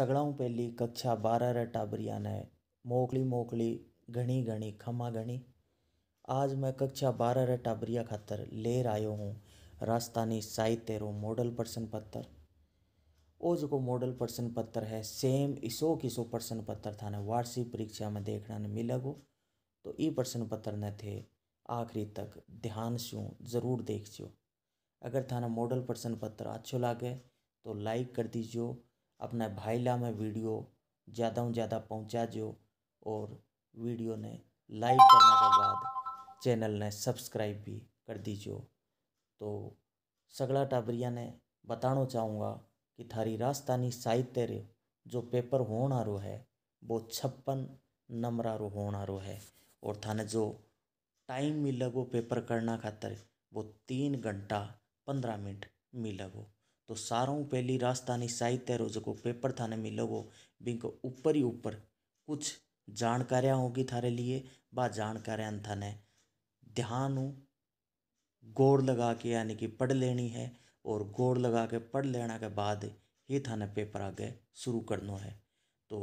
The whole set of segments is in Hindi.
पहली कक्षा बारह रे टाबरिया ने मोकली मोकली घनी घनी खमा घनी आज मैं कक्षा बारह रे टाबरिया खातर लेर आयो हूँ राजस्थानी साहित्य रो मॉडल प्रश्न पत्र ओ जो मॉडल प्रश्न पत्र है सेम इसो किसो प्रश्न पत्र था ने वार्षिक परीक्षा में देखना ने मिलेगो तो ई प्रश्न पत्र ने थे आखिरी तक ध्यान से जरूर देख जो अगर थाना मॉडल प्रश्न पत्र अच्छो लागे तो लाइक कर दीजिए अपने भाईला में वीडियो ज़्यादा से ज़्यादा पहुँचा जो और वीडियो ने लाइक करने के बाद चैनल ने सब्सक्राइब भी कर दीजो तो सगला टाबरिया ने बताना चाहूँगा कि थारी राजस्थानी साहित्य रे जो पेपर होना रो है वो छप्पन नंबर रो होना रो है और थाने जो टाइम मिलेगो पेपर करना खातर वो तीन घंटा पंद्रह मिनट मिलेगो तो सारों पहली राजस्थानी साहित्य रोज जो पेपर थाने मिलेगो बिंक ऊपर ही ऊपर कुछ जानकारियाँ होगी थारे लिए बा जानकारियाँ थाने ध्यान गौर लगा के यानी कि पढ़ लेनी है और गौर लगा के पढ़ लेना के बाद ही थाने पेपर आगे शुरू करना है तो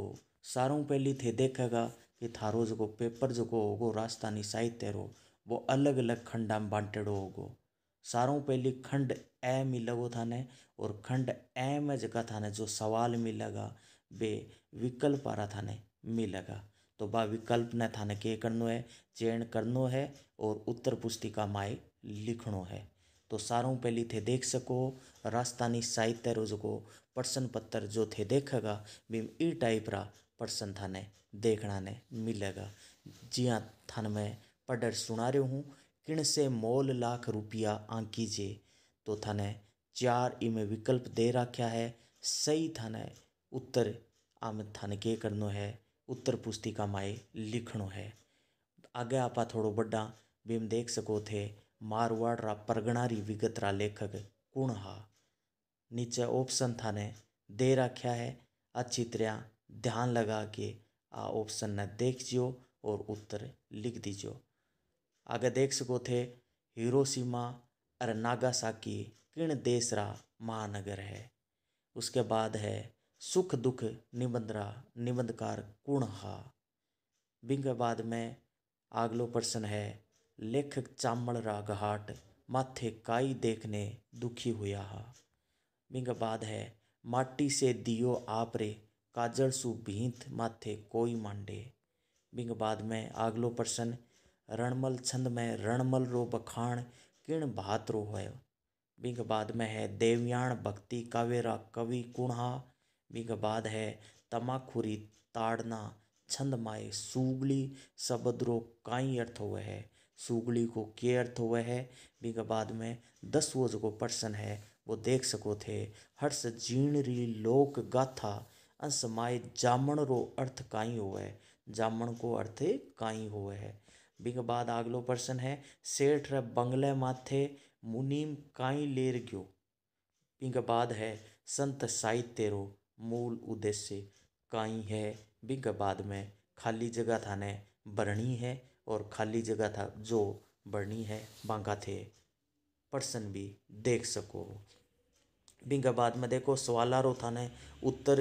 सारों पहली थे देखेगा कि थारो जो पेपर जो होगो राजस्थानी साहित्य रो वो अलग अलग खंडा में बांटेड़ो होगा सारों पहली खंड ए में थाने और खंड ए में जगह थाने जो सवाल मिलेगा बे विकल्प आ रहा थाने मिलेगा तो बा विकल्प ने थाने के करनो है चयन करनो है और उत्तर पुस्तिका माए लिखनो है तो सारों पहली थे देख सको राजस्थानी साहित्य रोज को प्रश्न पत्र जो थे देखेगा बीम ई टाइप रा प्रश्न थाने देखना ने मिलेगा जी हाँ थान मैं पढ़ सुना रहे हूँ से मोल लाख रुपया आंकीजे तो थाने चार इमे विकल्प दे रखा है सही थाने उत्तर आम थाने के करनो है उत्तर पुस्तिका माए लिखनो है आगे आप थोड़ो बड़ा बीम देख सको थे मारवाड़ रा परगणारी विगत रा लेखक कुण हा नीचे ऑप्शन थाने दे रखा है अच्छी तरह ध्यान लगा के आ ऑप्शन ने देख जियो और उत्तर लिख दीजिए आगे देख सको थे हिरोशिमा और नागासाकी किन देश रा महानगर है उसके बाद है सुख दुख निबंधरा निबंधकार कुणहा बिंग बाद में आगलो प्रश्न है लेखक चामल रा घाट माथे काई देखने दुखी हुआ हा बिंग बाद है माटी से दियो आपरे काजल सु भींत माथे कोई मांडे बिंग बाद में आगलो प्रश्न रणमल छंद में रणमल रो बखाण किण भात रो है बीक बाद में है देवयाण भक्ति कावेरा कवि कुणहा बीक बाद है तमाखुरी ताड़ना छंद माए सूगली शब्द रो काई अर्थ हुए है सूगली को के अर्थ हुए है बीक बाद में दस वो जो पर्सन है वो देख सको थे हर्ष जीण री लोक गाथा अंश माए जामण रो अर्थ काई हुए जामण को अर्थ काई हुए है बिंग बाद आगलो पर्सन है सेठ र बंगले माथे मुनीम काई लेर गयो बिंग बाद है संत साहित्य रो मूल उद्देश्य काई है बिंग बाद में खाली जगह था ने बरणी है और खाली जगह था जो बरणी है बांका थे पर्सन भी देख सको बिंग बाद में देखो सवालारो ने उत्तर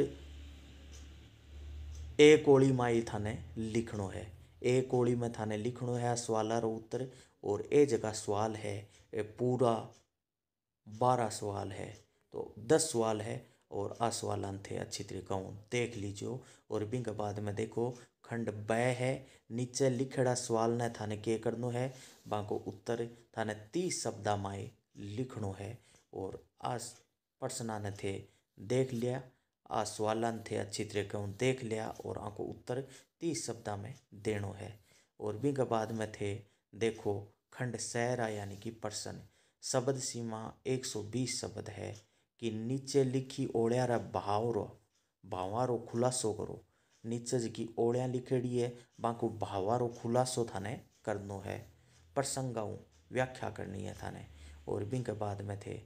ए कोड़ी माई थाने लिखनो है ए कोड़ी में थाने लिखणो है सवाल रो उत्तर और ए जगह सवाल है ए पूरा बारह सवाल है तो दस सवाल है और आ सवाल थे अच्छी तरीका हूँ देख लीजियो और बिंग बाद में देखो खंड ब है नीचे लिखड़ा सवाल ने थाने के करनो है बाको उत्तर थाने तीस शब्द माए लिखनो है और आज प्रश्न ने थे देख लिया आ सवाल थे अच्छी तरीके देख लिया और आपको उत्तर तीस शब्दा में देणो है और भी बाद में थे देखो खंड सहरा यानी कि पर्सन शब्द सीमा 120 शब्द है कि नीचे लिखी ओड़िया रा भाव रो भावा रो खुलासो करो नीचे जी ओड़िया लिखेड़ी है बाकू भावा रो खुलासो थाने करनो है प्रसंगाऊ व्याख्या करनी है थाने और भी बाद में थे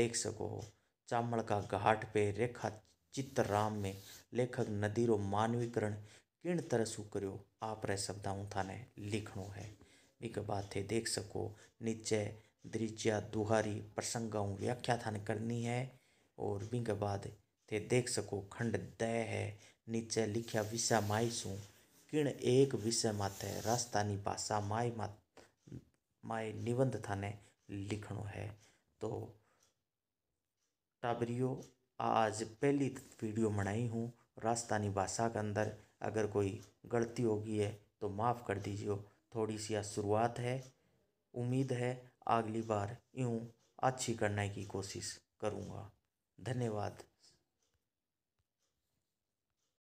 देख सको हो चामड़ का घाट पे रेखा चित्र राम में लेखक नदी रो मानवीकरण किण तरसू करो आप शब्दाऊं थाने लिखणो है एक बात थे देख सको नीचे दृज्या दुहारी प्रसंगाऊं व्याख्या थाने करनी है और बिंग बाद थे देख सको खंड दय है नीचे लिखा विषय सू किण एक विषय माथे राजस्थानी भाषा माय मा माय निबंध थाने लिखनो है तो टाबरियो आज पहली वीडियो बनाई हूँ राजस्थानी भाषा के अंदर अगर कोई गलती होगी है तो माफ़ कर दीजिए थोड़ी सी आज शुरुआत है उम्मीद है अगली बार यूँ अच्छी करने की कोशिश करूँगा धन्यवाद